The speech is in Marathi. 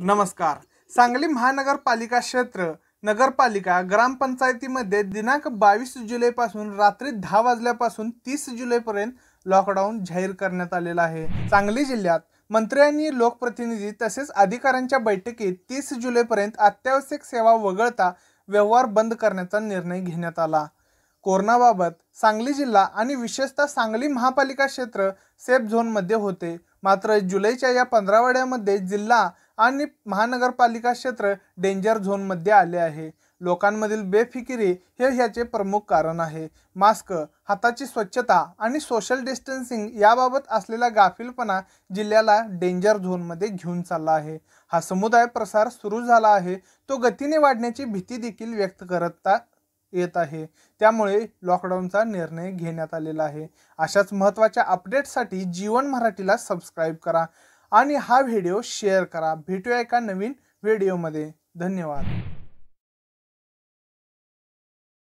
नमस्कार सांगली महानगरपालिका क्षेत्र नगरपालिका ग्रामपंचायतीमध्ये दिनांक बावीस जुलैपासून रात्री दहा वाजल्यापासून तीस जुलैपर्यंत लॉकडाऊन जाहीर करण्यात आलेला आहे सांगली जिल्ह्यात मंत्र्यांनी लोकप्रतिनिधी तसेच अधिकाऱ्यांच्या बैठकीत तीस जुलैपर्यंत अत्यावश्यक सेवा वगळता व्यवहार बंद करण्याचा निर्णय घेण्यात आला कोरोनाबाबत सांगली जिल्हा आणि विशेषतः सांगली महापालिका क्षेत्र सेफ झोनमध्ये होते मात्र जुलैच्या या पंधरावड्यामध्ये जिल्हा आणि महानगरपालिका क्षेत्र डेंजर झोनमध्ये आले आहे लोकांमधील बेफिकिरी हे ह्याचे प्रमुख कारण आहे मास्क हाताची स्वच्छता आणि सोशल डिस्टन्सिंग याबाबत असलेला गाफिलपणा जिल्ह्याला डेंजर झोनमध्ये घेऊन चालला आहे हा समुदाय प्रसार सुरू झाला आहे तो गतीने वाढण्याची भीती देखील व्यक्त करत येत आहे त्यामुळे लॉकडाऊनचा निर्णय घेण्यात आलेला आहे अशाच महत्त्वाच्या अपडेटसाठी जीवन मराठीला सबस्क्राईब करा आणि हा व्हिडिओ शेअर करा भेटूया एका नवीन व्हिडिओमध्ये धन्यवाद